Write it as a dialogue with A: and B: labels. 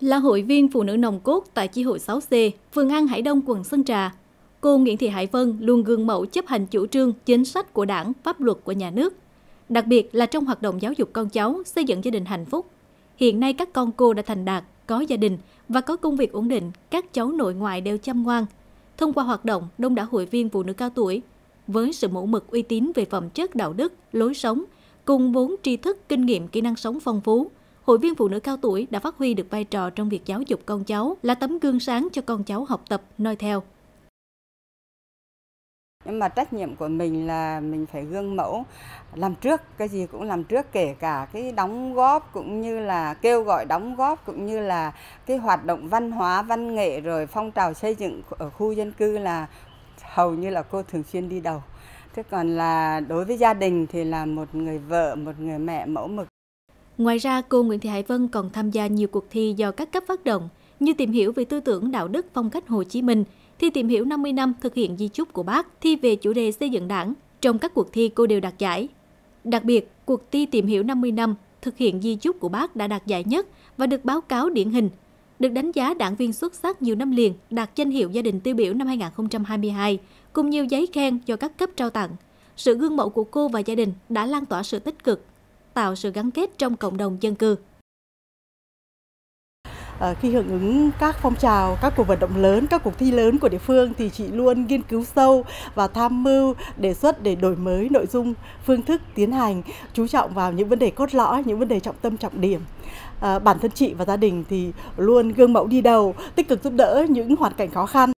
A: Là hội viên phụ nữ nồng cốt tại chi hội 6C, phường An Hải Đông, quận Sơn Trà, cô Nguyễn Thị Hải Vân luôn gương mẫu chấp hành chủ trương, chính sách của đảng, pháp luật của nhà nước, đặc biệt là trong hoạt động giáo dục con cháu, xây dựng gia đình hạnh phúc. Hiện nay các con cô đã thành đạt, có gia đình và có công việc ổn định, các cháu nội ngoại đều chăm ngoan. Thông qua hoạt động, đông đảo hội viên phụ nữ cao tuổi, với sự mẫu mực uy tín về phẩm chất đạo đức, lối sống, cùng vốn tri thức, kinh nghiệm, kỹ năng sống phong phú, hội viên phụ nữ cao tuổi đã phát huy được vai trò trong việc giáo dục con cháu, là tấm gương sáng cho con cháu học tập, noi theo.
B: Nhưng mà trách nhiệm của mình là mình phải gương mẫu làm trước, cái gì cũng làm trước kể cả cái đóng góp cũng như là kêu gọi đóng góp cũng như là cái hoạt động văn hóa, văn nghệ rồi phong trào xây dựng ở khu dân cư là hầu như là cô thường xuyên đi đầu. Thế còn là đối với gia đình thì là một người vợ, một người
A: mẹ mẫu mực Ngoài ra, cô Nguyễn Thị Hải Vân còn tham gia nhiều cuộc thi do các cấp phát động, như tìm hiểu về tư tưởng đạo đức phong cách Hồ Chí Minh, thi tìm hiểu 50 năm thực hiện di chúc của bác, thi về chủ đề xây dựng đảng. Trong các cuộc thi cô đều đạt giải. Đặc biệt, cuộc thi tìm hiểu 50 năm thực hiện di chúc của bác đã đạt giải nhất và được báo cáo điển hình, được đánh giá đảng viên xuất sắc nhiều năm liền, đạt danh hiệu gia đình tiêu biểu năm 2022, cùng nhiều giấy khen do các cấp trao tặng. Sự gương mẫu của cô và gia đình đã lan tỏa sự tích cực, tạo sự gắn kết trong cộng đồng dân cư.
C: À, khi hưởng ứng các phong trào, các cuộc vận động lớn, các cuộc thi lớn của địa phương thì chị luôn nghiên cứu sâu và tham mưu đề xuất để đổi mới nội dung, phương thức tiến hành, chú trọng vào những vấn đề cốt lõi, những vấn đề trọng tâm trọng điểm. À, bản thân chị và gia đình thì luôn gương mẫu đi đầu, tích cực giúp đỡ những hoàn cảnh khó khăn.